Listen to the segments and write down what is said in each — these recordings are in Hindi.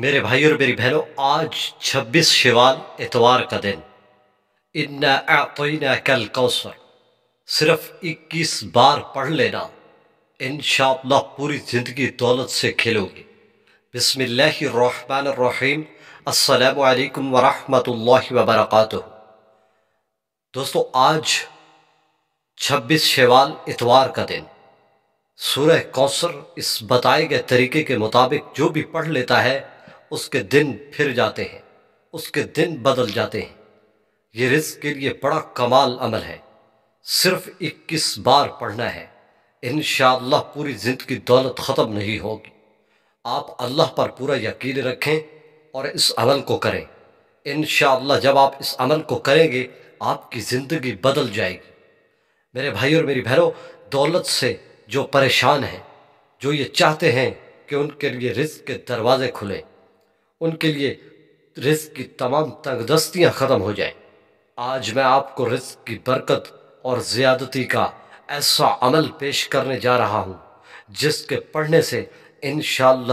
मेरे भाई और मेरी बहनों आज 26 शिवाल इतवार का दिन इन्ना कल कौसर सिर्फ 21 बार पढ़ लेना इन पूरी ज़िंदगी दौलत से खेलोगे बसमीम असलकम वरहमल वबरक दोस्तों आज 26 शिवाल इतवार का दिन सूरह कौसर इस बताए गए तरीके के मुताबिक जो भी पढ़ लेता है उसके दिन फिर जाते हैं उसके दिन बदल जाते हैं ये रिज के लिए बड़ा कमाल अमल है सिर्फ इक्कीस बार पढ़ना है इन पूरी ज़िंदगी दौलत ख़त्म नहीं होगी आप अल्लाह पर पूरा यकीन रखें और इस अमल को करें इन जब आप इस अमल को करेंगे आपकी ज़िंदगी बदल जाएगी मेरे भाई और मेरी बहनों दौलत से जो परेशान हैं जो ये चाहते हैं कि उनके लिए रिज के दरवाज़े खुलें उनके लिए रिस्क की तमाम तंगदस्तियाँ ख़त्म हो जाएं। आज मैं आपको रिस्क की बरकत और ज़्यादती का ऐसा अमल पेश करने जा रहा हूँ जिसके पढ़ने से इन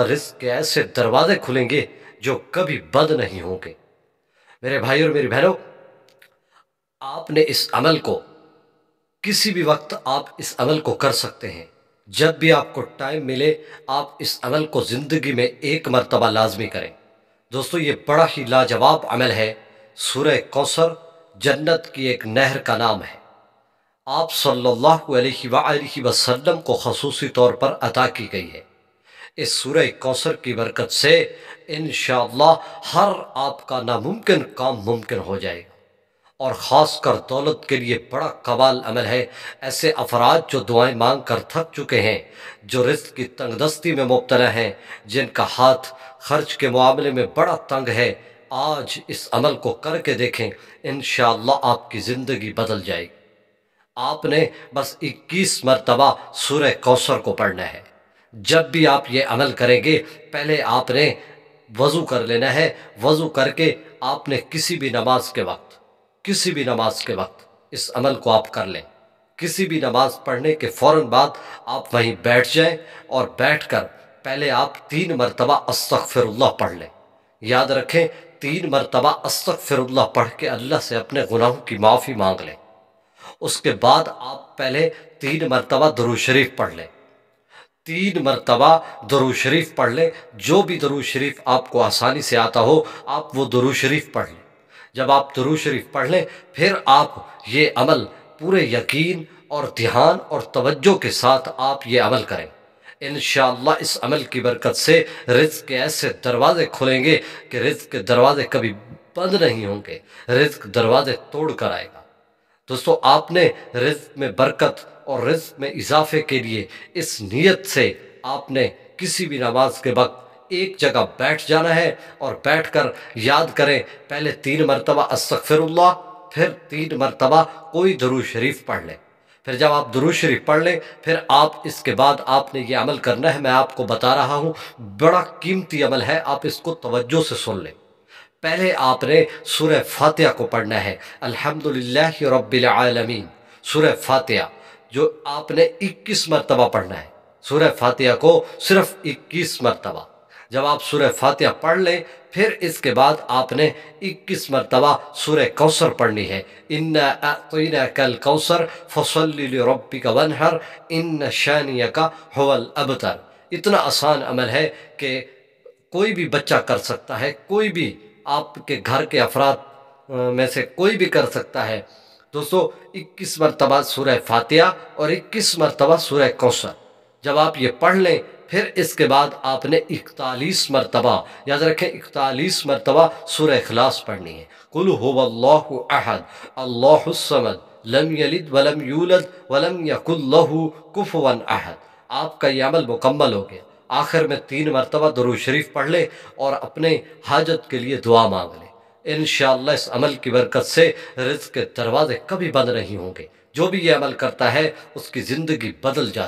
रिस्क के ऐसे दरवाजे खुलेंगे जो कभी बंद नहीं होंगे मेरे भाई और मेरी बहनों आपने इस अमल को किसी भी वक्त आप इस अमल को कर सकते हैं जब भी आपको टाइम मिले आप इस अमल को ज़िंदगी में एक मरतबा लाजमी करें दोस्तों ये बड़ा ही लाजवाब अमल है सूर्य कौसर जन्नत की एक नहर का नाम है आप सल्लल्लाहु अलैहि वसल्लम को खसूसी तौर पर अदा की गई है इस सूर्य कौसर की बरकत से इन हर आपका नामुमकिन काम मुमकिन हो जाएगा और ख़ास कर दौलत के लिए बड़ा कबाल अमल है ऐसे अफराद जो दुआएं मांग कर थक चुके हैं जो रिस्क की तंगदस्ती में मुबतला हैं जिनका हाथ खर्च के मामले में बड़ा तंग है आज इस अमल को करके देखें इन आपकी ज़िंदगी बदल जाएगी आपने बस 21 मरतबा सूर्य कौसर को पढ़ना है जब भी आप ये अमल करेंगे पहले आपने वज़ू कर लेना है वज़ू करके आपने किसी भी नमाज के वक्त किसी भी नमाज के वक्त इस अमल को आप कर लें किसी भी नमाज पढ़ने के फ़ौर बाद आप वहीं बैठ जाएं और बैठकर पहले आप तीन मरतबा अस्तफ़िरल्ला पढ़ लें याद रखें तीन मरतबा अस्तफ़िरल्ला पढ़ के अल्लाह से अपने गुनाहों की माफ़ी मांग लें उसके बाद आप पहले तीन मरतबा दरू शरीफ पढ़ लें तीन मरतबा दरू शरीफ पढ़ लें जो भी दरू शरीफ आपको आसानी से आता हो आप वो दरू शरीफ पढ़ लें जब आप दरू शरीफ पढ़ लें फिर आप ये अमल पूरे यकीन और ध्यान और तवज्जो के साथ आप ये अमल करें इन इस अमल की बरकत से रिज के ऐसे दरवाज़े खुलेंगे कि रिज के दरवाज़े कभी बंद नहीं होंगे रिज दरवाज़े तोड़ कर आएगा दोस्तों आपने रिज में बरकत और रिज में इजाफे के लिए इस नीयत से आपने किसी भी नमाज के वक्त एक जगह बैठ जाना है और बैठकर याद करें पहले तीन मरतबा असफ़िरुल्ला फिर तीन मरतबा कोई दरू शरीफ पढ़ लें फिर जब आप दरू शरीफ पढ़ लें फिर आप इसके बाद आपने ये अमल करना है मैं आपको बता रहा हूँ बड़ा कीमती अमल है आप इसको तवज्जो से सुन लें पहले आपने सुर फातह को पढ़ना है अल्हम्दुलिल्लाह रब्बिलआलमीन सुर फातिहा जो आपने 21 मरतबा पढ़ना है सुर फातह को सिर्फ 21 मरतबा जब आप सूर्य फातिहा पढ़ लें फिर इसके बाद आपने 21 मरतबा सूर्य कौसर पढ़नी है इन कल कौसर फसल रबी का वनहर इन शानिया का हवल अबतर इतना आसान अमल है कि कोई भी बच्चा कर सकता है कोई भी आपके घर के अफराद में से कोई भी कर सकता है दोस्तों 21 मरतबा सूर्य फातिहा और 21 मरतबा सूर्य कौसर जब आप ये पढ़ लें फिर इसके बाद आपने इकतालीस मरतबा याद रखें इकतालीस मरतबा सुर अखलास पढ़नी है कुल हो अहद अल्लाहमद लम यलिद वलम यूलद वलम यकुल्लहु कुफवन अहद आपका यह अमल मुकम्मल हो गया आखिर में तीन मरतबा दरू शरीफ पढ़ ले और अपने हाजत के लिए दुआ मांग ले इन इस अमल की बरकत से रिज के दरवाजे कभी बंद नहीं होंगे जो भी ये अमल करता है उसकी ज़िंदगी बदल जाती